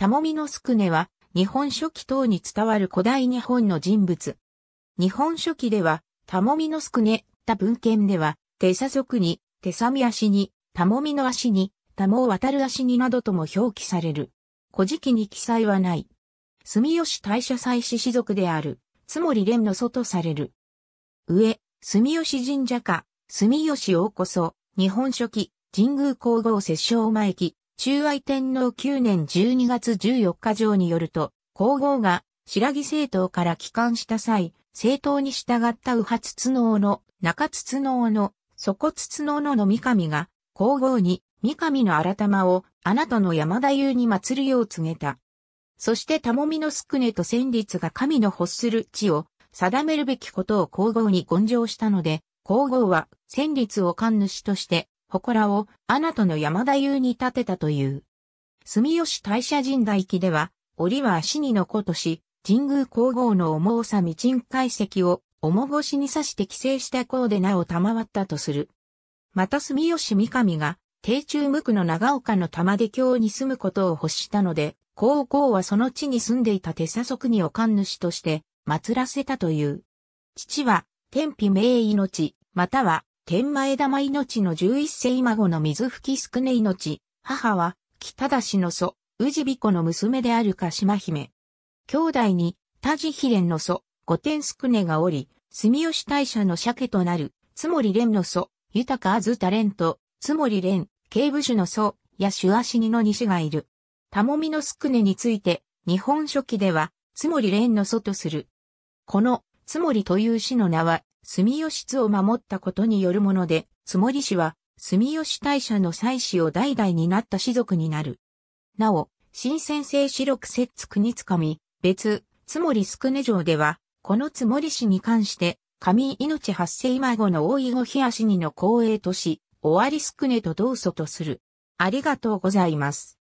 タモミノスクネは、日本書紀等に伝わる古代日本の人物。日本書紀では、タモミノスクネ、た文献では、手左足に、手サミ足に、タモミの足に、タモを渡る足になどとも表記される。古事記に記載はない。住吉大社祭祀士族である、津り連の祖とされる。上、住吉神社か、住吉王こそ、日本書紀、神宮皇后摂政前期、中愛天皇9年12月14日上によると、皇后が白木政党から帰還した際、政党に従った右派筒能の、中筒能の、底筒能の三上が、皇后に三上の改まを、あなたの山田優に祀るよう告げた。そして玉みの宿根と戦律が神の欲する地を定めるべきことを皇后に根性したので、皇后は戦律を官主として祠をアナトの山田優に建てたという。住吉大社神代記では、折は足に残とし、神宮皇后の重さ未沈解析を重腰に刺して帰省した功でなお賜ったとする。また住吉三上が、定中無垢の長岡の玉出京に住むことを欲したので、皇后はその地に住んでいた手佐足におかん主として、祀らせたという。父は、天日名医の地、または天前玉命の十一世孫の水吹きくね命、母は、北田氏の祖、宇治美子の娘である鹿島姫。兄弟に、田地秘連の祖、御殿くねがおり、住吉大社の鮭となる、つもり連の祖、豊かあずタレント、つもり連、警部主の祖、や主足にの西がいる。たもみのすくねについて、日本書紀では、つもり連の祖とする。この、つもりという氏の名は、住吉津を守ったことによるもので、つもり氏は、住吉大社の祭祀を代々になった士族になる。なお、新先生四六節国つかみ、別、つもりすくね城では、このつもり氏に関して、神命発生今後の大井冷やしにの光栄とし、終わりすくねと同祖とする。ありがとうございます。